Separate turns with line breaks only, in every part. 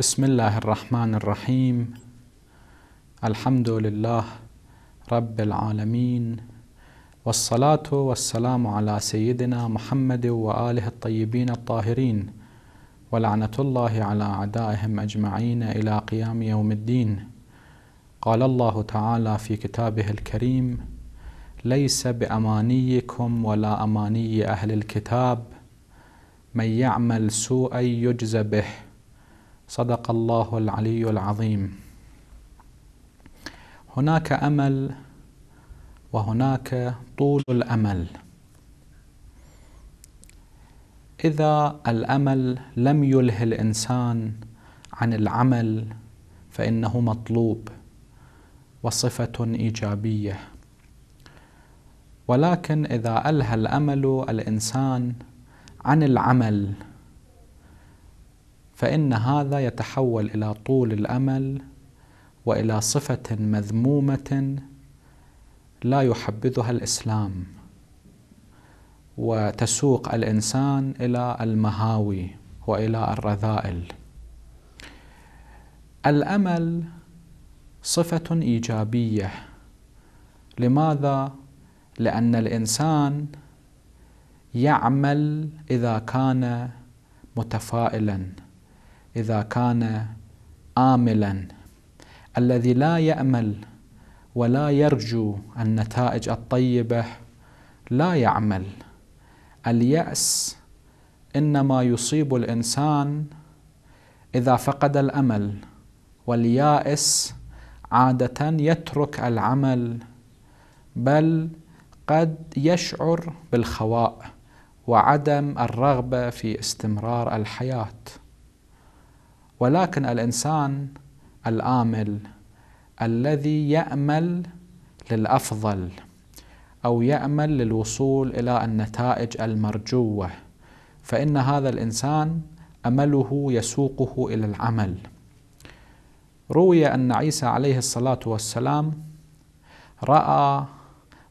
بسم الله الرحمن الرحيم الحمد لله رب العالمين والصلاة والسلام على سيدنا محمد وآله الطيبين الطاهرين ولعنة الله على أعدائهم أجمعين إلى قيام يوم الدين قال الله تعالى في كتابه الكريم ليس بأمانيكم ولا أماني أهل الكتاب من يعمل سوءا يجز به صدق الله العلي العظيم هناك امل وهناك طول الامل اذا الامل لم يله الانسان عن العمل فانه مطلوب وصفه ايجابيه ولكن اذا اله الامل الانسان عن العمل فإن هذا يتحول إلى طول الأمل وإلى صفة مذمومة لا يحبذها الإسلام وتسوق الإنسان إلى المهاوي وإلى الرذائل الأمل صفة إيجابية لماذا؟ لأن الإنسان يعمل إذا كان متفائلا إذا كان آملا الذي لا يأمل ولا يرجو النتائج الطيبة لا يعمل اليأس إنما يصيب الإنسان إذا فقد الأمل واليائس عادة يترك العمل بل قد يشعر بالخواء وعدم الرغبة في استمرار الحياة ولكن الانسان الامل الذي يامل للافضل او يامل للوصول الى النتائج المرجوه فان هذا الانسان امله يسوقه الى العمل روي ان عيسى عليه الصلاه والسلام راى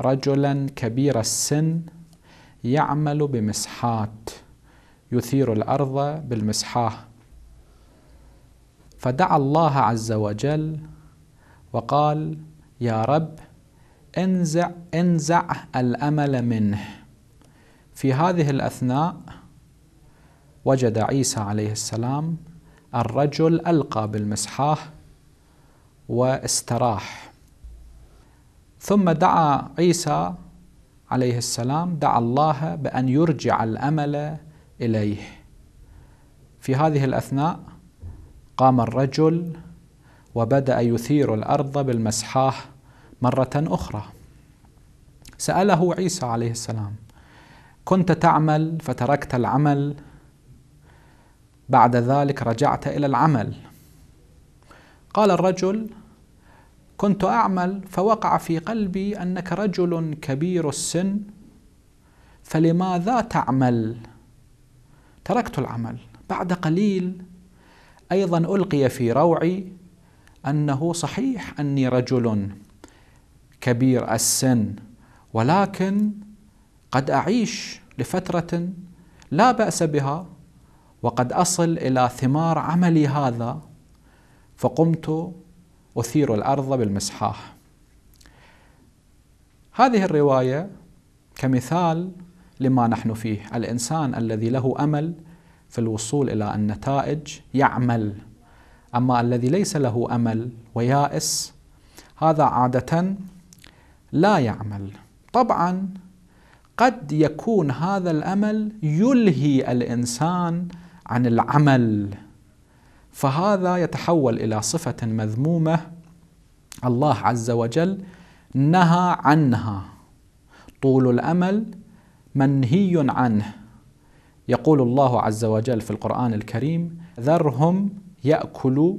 رجلا كبير السن يعمل بمسحات يثير الارض بالمسحاه فدعا الله عز وجل وقال يا رب انزع انزع الامل منه في هذه الاثناء وجد عيسى عليه السلام الرجل القى بالمسحاه واستراح ثم دعا عيسى عليه السلام دعا الله بان يرجع الامل اليه في هذه الاثناء قام الرجل وبدا يثير الارض بالمسحاه مره اخرى ساله عيسى عليه السلام كنت تعمل فتركت العمل بعد ذلك رجعت الى العمل قال الرجل كنت اعمل فوقع في قلبي انك رجل كبير السن فلماذا تعمل تركت العمل بعد قليل أيضا ألقي في روعي أنه صحيح أني رجل كبير السن ولكن قد أعيش لفترة لا بأس بها وقد أصل إلى ثمار عملي هذا فقمت أثير الأرض بالمسحاح هذه الرواية كمثال لما نحن فيه الإنسان الذي له أمل في الوصول الى النتائج يعمل اما الذي ليس له امل ويائس هذا عاده لا يعمل طبعا قد يكون هذا الامل يلهي الانسان عن العمل فهذا يتحول الى صفه مذمومه الله عز وجل نهى عنها طول الامل منهي عنه يقول الله عز وجل في القرآن الكريم ذرهم يأكلوا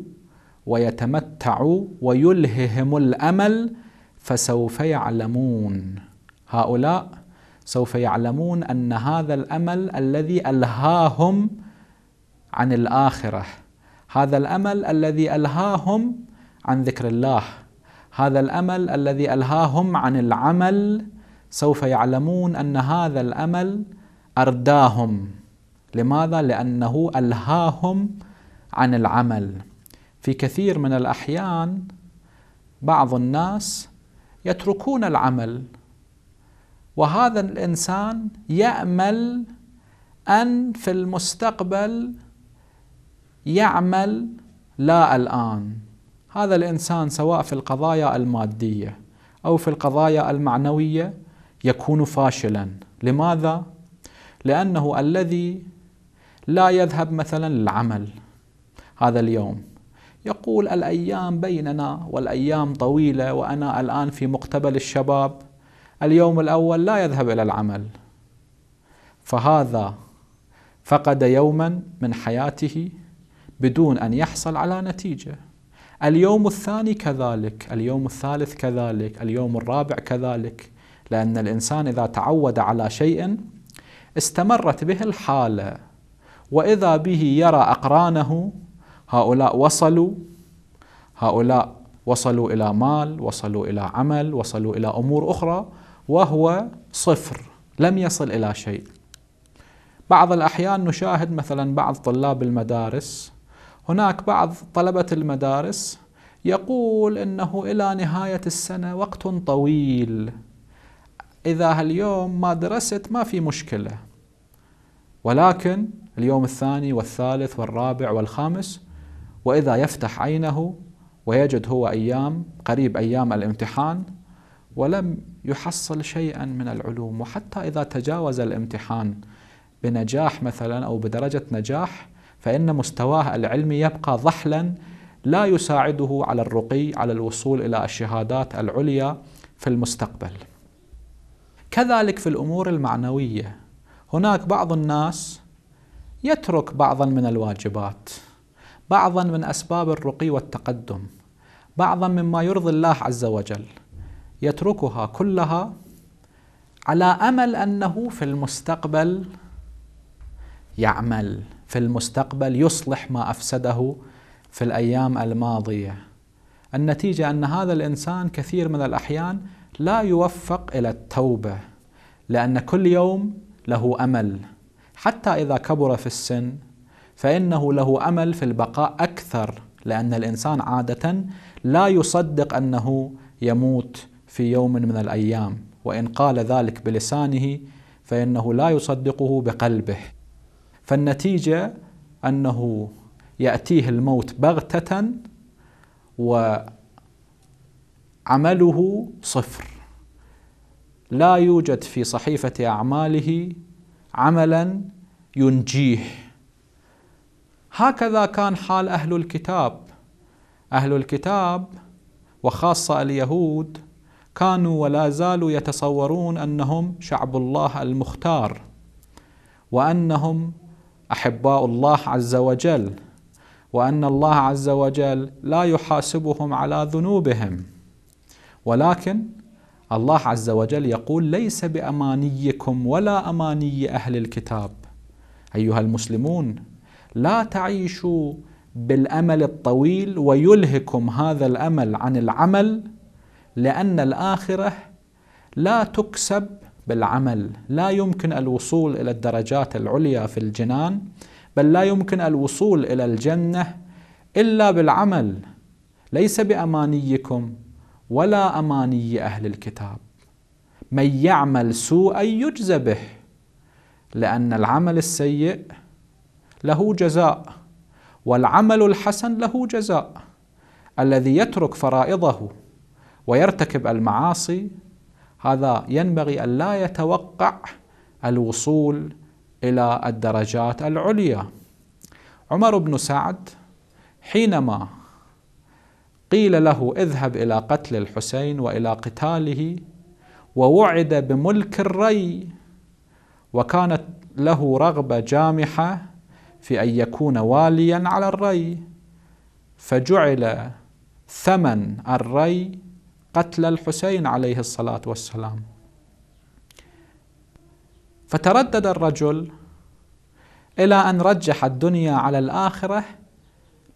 ويتمتعوا ويلههم الأمل فسوف يعلمون هؤلاء سوف يعلمون أن هذا الأمل الذي ألهاهم عن الآخرة هذا الأمل الذي ألهاهم عن ذكر الله هذا الأمل الذي ألهاهم عن العمل سوف يعلمون أن هذا الأمل أرداهم لماذا؟ لأنه ألهاهم عن العمل في كثير من الأحيان بعض الناس يتركون العمل وهذا الإنسان يأمل أن في المستقبل يعمل لا الآن هذا الإنسان سواء في القضايا المادية أو في القضايا المعنوية يكون فاشلا لماذا؟ لأنه الذي لا يذهب مثلا للعمل هذا اليوم يقول الأيام بيننا والأيام طويلة وأنا الآن في مقتبل الشباب اليوم الأول لا يذهب إلى العمل فهذا فقد يوما من حياته بدون أن يحصل على نتيجة اليوم الثاني كذلك اليوم الثالث كذلك اليوم الرابع كذلك لأن الإنسان إذا تعود على شيء استمرت به الحالة وإذا به يرى أقرانه هؤلاء وصلوا هؤلاء وصلوا إلى مال وصلوا إلى عمل وصلوا إلى أمور أخرى وهو صفر لم يصل إلى شيء بعض الأحيان نشاهد مثلا بعض طلاب المدارس هناك بعض طلبة المدارس يقول انه الى نهايه السنه وقت طويل إذا هاليوم ما درست ما في مشكلة ولكن اليوم الثاني والثالث والرابع والخامس وإذا يفتح عينه ويجد هو أيام قريب أيام الامتحان ولم يحصل شيئا من العلوم وحتى إذا تجاوز الامتحان بنجاح مثلا أو بدرجة نجاح فإن مستواه العلمي يبقى ضحلا لا يساعده على الرقي على الوصول إلى الشهادات العليا في المستقبل كذلك في الامور المعنويه هناك بعض الناس يترك بعضا من الواجبات بعضا من اسباب الرقي والتقدم بعضا مما يرضي الله عز وجل يتركها كلها على امل انه في المستقبل يعمل في المستقبل يصلح ما افسده في الايام الماضيه النتيجه ان هذا الانسان كثير من الاحيان لا يوفق الى التوبه لان كل يوم له امل حتى اذا كبر في السن فانه له امل في البقاء اكثر لان الانسان عاده لا يصدق انه يموت في يوم من الايام وان قال ذلك بلسانه فانه لا يصدقه بقلبه فالنتيجه انه ياتيه الموت بغته و عمله صفر لا يوجد في صحيفة أعماله عملا ينجيه هكذا كان حال أهل الكتاب أهل الكتاب وخاصة اليهود كانوا ولا زالوا يتصورون أنهم شعب الله المختار وأنهم أحباء الله عز وجل وأن الله عز وجل لا يحاسبهم على ذنوبهم ولكن الله عز وجل يقول ليس بامانيكم ولا اماني اهل الكتاب ايها المسلمون لا تعيشوا بالامل الطويل ويلهكم هذا الامل عن العمل لان الاخره لا تكسب بالعمل لا يمكن الوصول الى الدرجات العليا في الجنان بل لا يمكن الوصول الى الجنه الا بالعمل ليس بامانيكم ولا اماني اهل الكتاب من يعمل سوءا يجزى به لان العمل السيء له جزاء والعمل الحسن له جزاء الذي يترك فرائضه ويرتكب المعاصي هذا ينبغي ان لا يتوقع الوصول الى الدرجات العليا عمر بن سعد حينما قيل له اذهب إلى قتل الحسين وإلى قتاله ووعد بملك الري وكانت له رغبة جامحة في أن يكون واليا على الري فجعل ثمن الري قتل الحسين عليه الصلاة والسلام فتردد الرجل إلى أن رجح الدنيا على الآخرة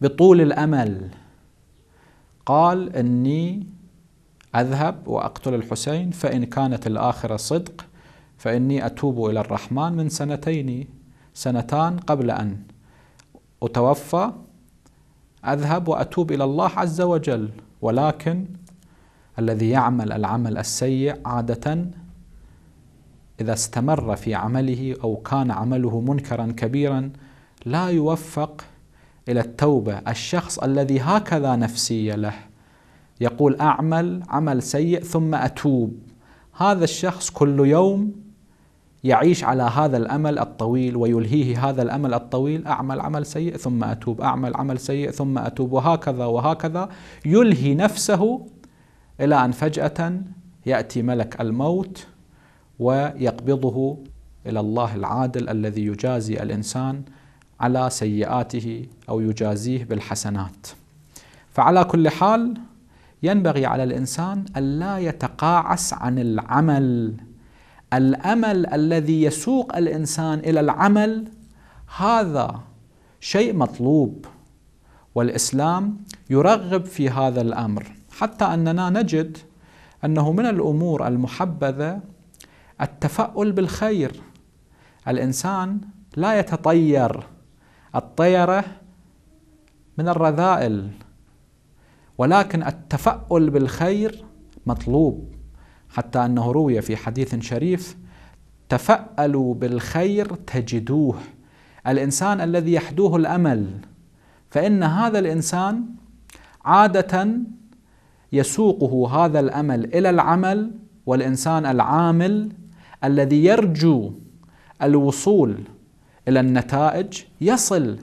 بطول الأمل قال إني أذهب وأقتل الحسين فإن كانت الآخرة صدق فإني أتوب إلى الرحمن من سنتين سنتان قبل أن أتوفى أذهب وأتوب إلى الله عز وجل ولكن الذي يعمل العمل السيء عادة إذا استمر في عمله أو كان عمله منكرا كبيرا لا يوفق إلى التوبة الشخص الذي هكذا نفسية له يقول أعمل عمل سيء ثم أتوب هذا الشخص كل يوم يعيش على هذا الأمل الطويل ويلهيه هذا الأمل الطويل أعمل عمل سيء ثم أتوب أعمل عمل سيء ثم أتوب وهكذا وهكذا يلهي نفسه إلى أن فجأة يأتي ملك الموت ويقبضه إلى الله العادل الذي يجازي الإنسان على سيئاته أو يجازيه بالحسنات فعلى كل حال ينبغي على الإنسان ألا يتقاعس عن العمل الأمل الذي يسوق الإنسان إلى العمل هذا شيء مطلوب والإسلام يرغب في هذا الأمر حتى أننا نجد أنه من الأمور المحبذة التفاؤل بالخير الإنسان لا يتطير الطيرة من الرذائل ولكن التفاؤل بالخير مطلوب حتى أنه روي في حديث شريف تفألوا بالخير تجدوه الإنسان الذي يحدوه الأمل فإن هذا الإنسان عادة يسوقه هذا الأمل إلى العمل والإنسان العامل الذي يرجو الوصول إلى النتائج يصل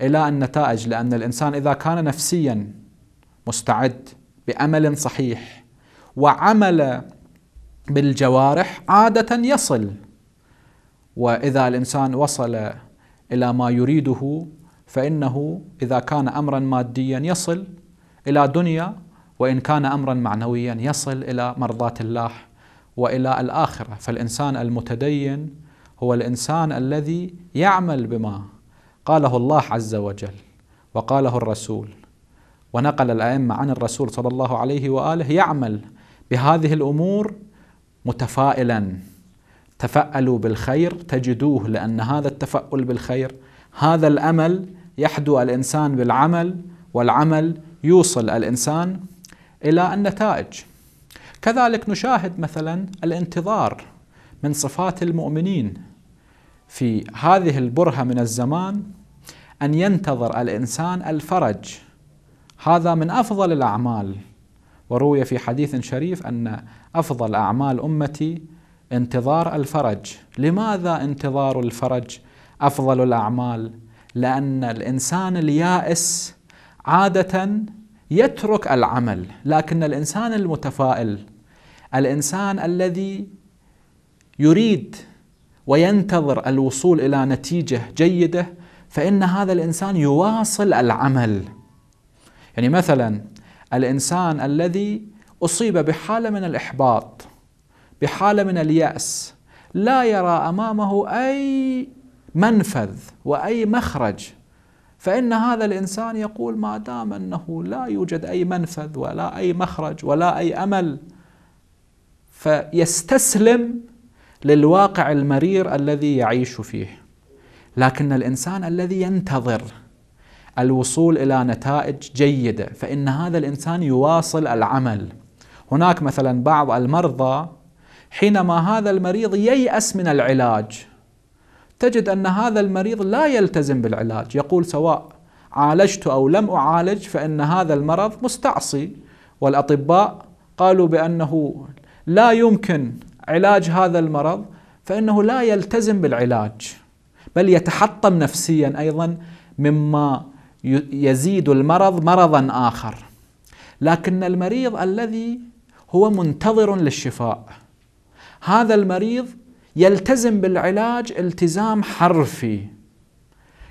إلى النتائج لأن الإنسان إذا كان نفسيا مستعد بأمل صحيح وعمل بالجوارح عادة يصل وإذا الإنسان وصل إلى ما يريده فإنه إذا كان أمرا ماديا يصل إلى دنيا وإن كان أمرا معنويا يصل إلى مرضاة الله وإلى الآخرة فالإنسان المتدين هو الانسان الذي يعمل بما قاله الله عز وجل وقاله الرسول ونقل الائمه عن الرسول صلى الله عليه واله يعمل بهذه الامور متفائلا تفألوا بالخير تجدوه لان هذا التفأل بالخير هذا الامل يحدو الانسان بالعمل والعمل يوصل الانسان الى النتائج كذلك نشاهد مثلا الانتظار من صفات المؤمنين في هذه البرهة من الزمان أن ينتظر الإنسان الفرج هذا من أفضل الأعمال وروي في حديث شريف أن أفضل أعمال أمتي انتظار الفرج لماذا انتظار الفرج أفضل الأعمال لأن الإنسان اليائس عادة يترك العمل لكن الإنسان المتفائل الإنسان الذي يريد وينتظر الوصول الى نتيجه جيده فان هذا الانسان يواصل العمل. يعني مثلا الانسان الذي اصيب بحاله من الاحباط بحاله من الياس لا يرى امامه اي منفذ واي مخرج فإن هذا الإنسان يقول ما دام أنه لا يوجد أي منفذ ولا أي مخرج ولا أي أمل فيستسلم للواقع المرير الذي يعيش فيه لكن الانسان الذي ينتظر الوصول الى نتائج جيده فان هذا الانسان يواصل العمل هناك مثلا بعض المرضى حينما هذا المريض ييأس من العلاج تجد ان هذا المريض لا يلتزم بالعلاج يقول سواء عالجت او لم اعالج فان هذا المرض مستعصي والاطباء قالوا بانه لا يمكن علاج هذا المرض فإنه لا يلتزم بالعلاج بل يتحطم نفسيا أيضا مما يزيد المرض مرضا آخر لكن المريض الذي هو منتظر للشفاء هذا المريض يلتزم بالعلاج التزام حرفي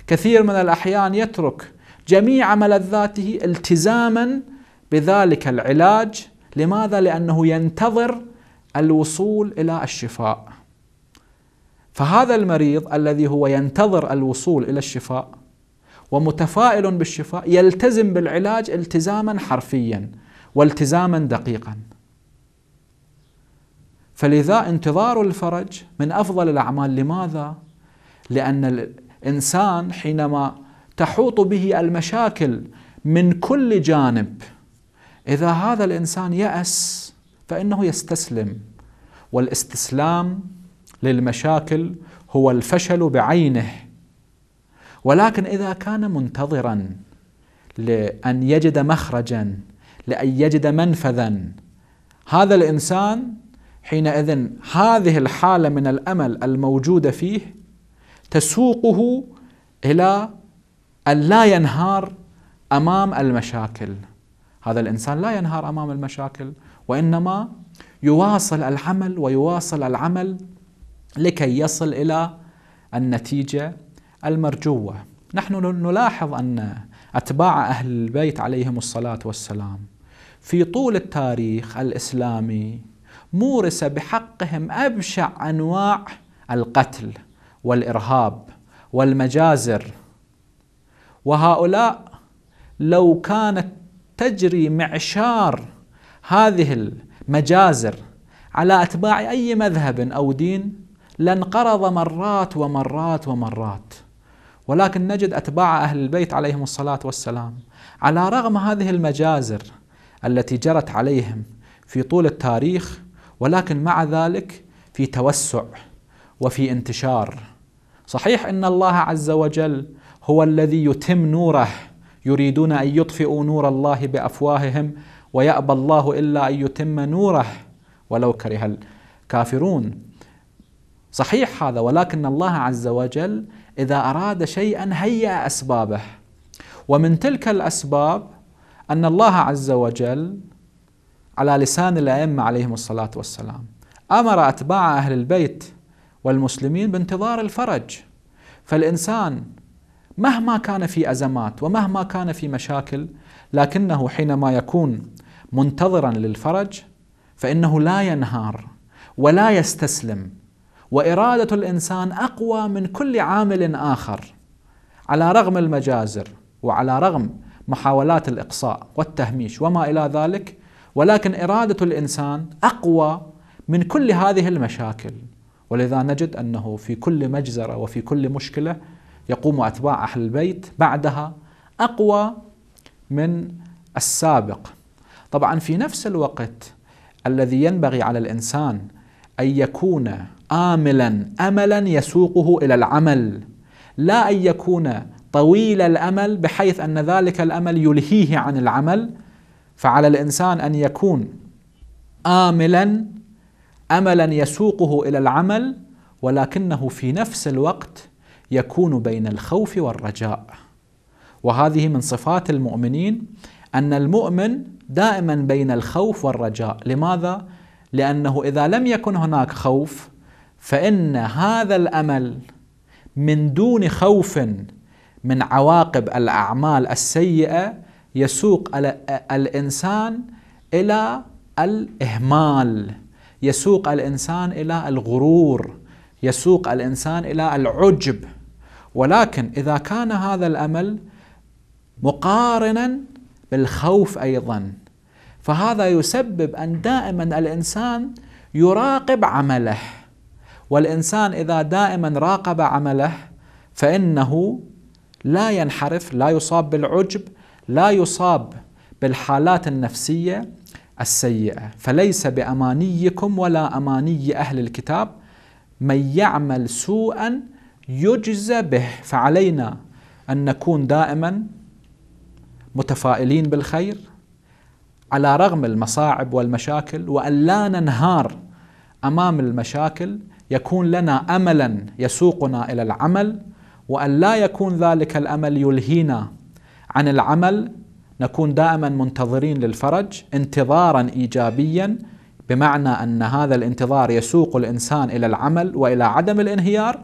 كثير من الأحيان يترك جميع ملذاته التزاما بذلك العلاج لماذا؟ لأنه ينتظر الوصول الى الشفاء فهذا المريض الذي هو ينتظر الوصول الى الشفاء ومتفائل بالشفاء يلتزم بالعلاج التزاما حرفيا والتزاما دقيقا فلذا انتظار الفرج من افضل الاعمال لماذا لان الانسان حينما تحوط به المشاكل من كل جانب اذا هذا الانسان ياس فإنه يستسلم والاستسلام للمشاكل هو الفشل بعينه ولكن إذا كان منتظرا لأن يجد مخرجا لأن يجد منفذا هذا الإنسان حينئذ هذه الحالة من الأمل الموجودة فيه تسوقه إلى أن لا ينهار أمام المشاكل هذا الإنسان لا ينهار أمام المشاكل وإنما يواصل العمل ويواصل العمل لكي يصل إلى النتيجة المرجوة نحن نلاحظ أن أتباع أهل البيت عليهم الصلاة والسلام في طول التاريخ الإسلامي مورس بحقهم أبشع أنواع القتل والإرهاب والمجازر وهؤلاء لو كانت تجري معشار هذه المجازر على أتباع أي مذهب أو دين لانقرض مرات ومرات ومرات ولكن نجد أتباع أهل البيت عليهم الصلاة والسلام على رغم هذه المجازر التي جرت عليهم في طول التاريخ ولكن مع ذلك في توسع وفي انتشار صحيح ان الله عز وجل هو الذي يتم نوره يريدون ان يطفئوا نور الله بافواههم ويأبى الله إلا أن يتم نوره ولو كره الكافرون صحيح هذا ولكن الله عز وجل إذا أراد شيئا هيأ أسبابه ومن تلك الأسباب أن الله عز وجل على لسان الأئمة عليهم الصلاة والسلام أمر أتباع أهل البيت والمسلمين بانتظار الفرج فالإنسان مهما كان في أزمات ومهما كان في مشاكل لكنه حينما يكون منتظرا للفرج فانه لا ينهار ولا يستسلم واراده الانسان اقوى من كل عامل اخر على رغم المجازر وعلى رغم محاولات الاقصاء والتهميش وما الى ذلك ولكن اراده الانسان اقوى من كل هذه المشاكل ولذا نجد انه في كل مجزره وفي كل مشكله يقوم اتباع اهل البيت بعدها اقوى من السابق طبعا في نفس الوقت الذي ينبغي على الانسان ان يكون املا املا يسوقه الى العمل لا ان يكون طويل الامل بحيث ان ذلك الامل يلهيه عن العمل فعلى الانسان ان يكون املا املا يسوقه الى العمل ولكنه في نفس الوقت يكون بين الخوف والرجاء وهذه من صفات المؤمنين أن المؤمن دائما بين الخوف والرجاء لماذا؟ لأنه إذا لم يكن هناك خوف فإن هذا الأمل من دون خوف من عواقب الأعمال السيئة يسوق الإنسان إلى الإهمال يسوق الإنسان إلى الغرور يسوق الإنسان إلى العجب ولكن إذا كان هذا الأمل مقارنا بالخوف ايضا فهذا يسبب ان دائما الانسان يراقب عمله والانسان اذا دائما راقب عمله فانه لا ينحرف لا يصاب بالعجب لا يصاب بالحالات النفسيه السيئه فليس بامانيكم ولا اماني اهل الكتاب من يعمل سوءا يجزى به فعلينا ان نكون دائما متفائلين بالخير على رغم المصاعب والمشاكل وأن لا ننهار أمام المشاكل يكون لنا أملا يسوقنا إلى العمل وأن لا يكون ذلك الأمل يلهينا عن العمل نكون دائما منتظرين للفرج انتظارا إيجابيا بمعنى أن هذا الانتظار يسوق الإنسان إلى العمل وإلى عدم الانهيار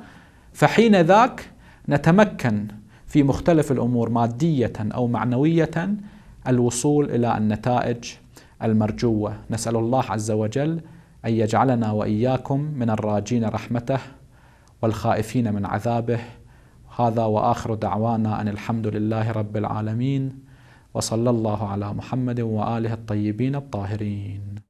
فحين ذاك نتمكن في مختلف الامور ماديه او معنويه الوصول الى النتائج المرجوه نسال الله عز وجل ان يجعلنا واياكم من الراجين رحمته والخائفين من عذابه هذا واخر دعوانا ان الحمد لله رب العالمين وصلى الله على محمد واله الطيبين الطاهرين